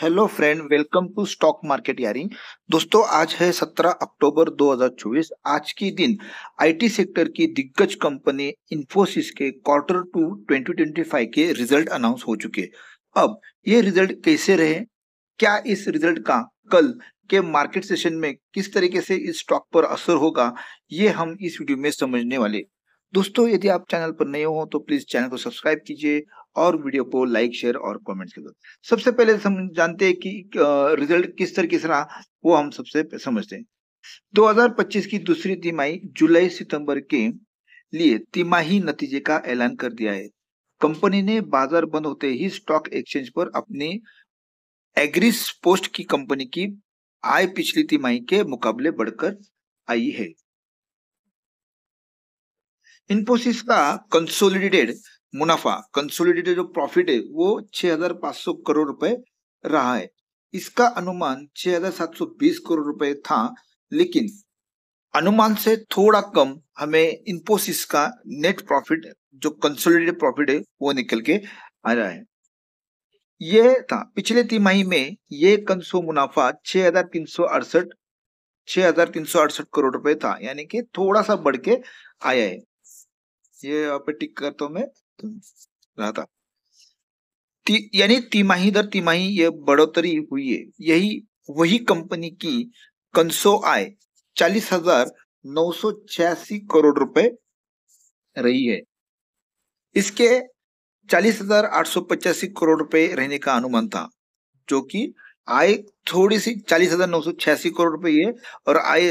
hello friend welcome to stock market यारिंग दोस्तों आज है 17 अक्टूबर 2024 आज की दिन आईटी सेक्टर की दिग्गज कंपनी इंफोसिस के क्वार्टर टू 2025 के रिजल्ट अनाउंस हो चुके अब ये रिजल्ट कैसे रहे क्या इस रिजल्ट का कल के मार्केट सेशन में किस तरीके से इस स्टॉक पर असर होगा ये हम इस वीडियो में समझने वाले दोस्तों यदि आप चैनल पर नए हो तो प्लीज चैनल को सब्सक्राइब कीजिए और वीडियो को लाइक शेयर और कमेंट्स के जरूरत सबसे पहले हम जानते हैं कि रिजल्ट किस तरह किस रहा वो हम सबसे समझते हैं 2025 की दूसरी तिमाही जुलाई सितंबर के लिए तिमाही नतीजे का ऐलान कर दिया है कंपनी ने बाजार बंद होते ही स्टॉक एक्सचेंज पर अपनी एग्रिस पोस्ट की कंपनी की आय पिछली तिमाही के मुकाबले बढ़कर आई है इन्फोसिस का कंसोलिडेटेड मुनाफा कंसोलिडेटेड जो प्रॉफिट है वो 6,500 करोड़ रुपए रहा है इसका अनुमान 6,720 करोड़ रुपए था लेकिन अनुमान से थोड़ा कम हमें इंफोसिस का नेट प्रॉफिट जो कंसोलिडेटेड प्रॉफिट है वो निकल के आ रहा है ये था पिछले तिमाही में ये कंसो मुनाफा छह हजार तीन सौ अड़सठ छह हजार तीन सौ अड़सठ करोड़ रुपए था यानी कि थोड़ा सा बढ़ के आया है ये यहाँ पे टिक करता हूं मैं रहा था ती, यानी तिमाही दर तिमाही ये बढ़ोतरी हुई है यही वही कंपनी की कंसो आय चालीस हजार नौ सौ छियासी करोड़ रुपए रही है इसके चालीस हजार आठ सौ पचासी करोड़ रुपए रहने का अनुमान था जो कि आय थोड़ी सी चालीस हजार नौ सौ छियासी करोड़ रुपए है और आय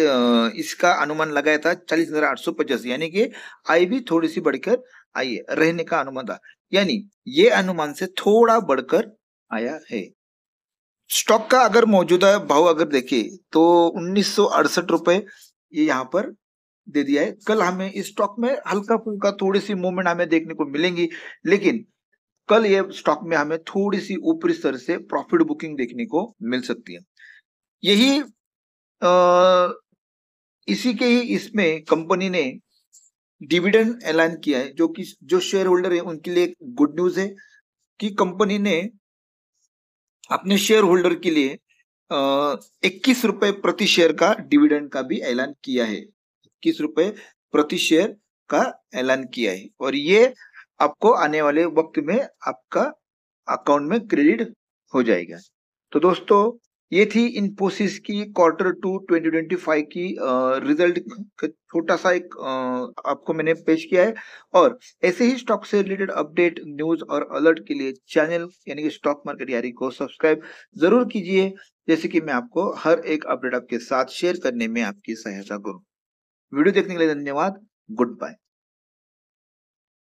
इसका अनुमान लगाया था चालीस हजार आठ सौ पचासी यानी कि आय भी थोड़ी सी बढ़कर आइए रहने का अनुमान था यानी ये अनुमान से थोड़ा बढ़कर आया है स्टॉक का अगर मौजूदा भाव अगर देखें तो उन्नीस रुपए ये यहाँ पर दे दिया है कल हमें इस स्टॉक में हल्का फुल्का थोड़ी सी मूवमेंट हमें देखने को मिलेंगी लेकिन कल ये स्टॉक में हमें थोड़ी सी ऊपरी स्तर से प्रॉफिट बुकिंग देखने को मिल सकती है यही आ, इसी के ही इसमें कंपनी ने डिविडेंड ऐलान किया है जो कि जो शेयर होल्डर है उनके लिए गुड न्यूज है कि कंपनी ने अपने शेयर होल्डर के लिए इक्कीस रुपए प्रति शेयर का डिविडेंड का भी ऐलान किया है इक्कीस रुपए प्रति शेयर का ऐलान किया है और ये आपको आने वाले वक्त में आपका अकाउंट में क्रेडिट हो जाएगा तो दोस्तों ये थी इन्फोसिस की क्वार्टर टू 2025 की रिजल्ट छोटा सा एक आपको मैंने पेश किया है और ऐसे ही स्टॉक से रिलेटेड अपडेट न्यूज और अलर्ट के लिए चैनल यानी कि स्टॉक मार्केट यारी को सब्सक्राइब जरूर कीजिए जैसे कि मैं आपको हर एक अपडेट आपके साथ शेयर करने में आपकी सहायता करूँ वीडियो देखने के लिए धन्यवाद गुड बाय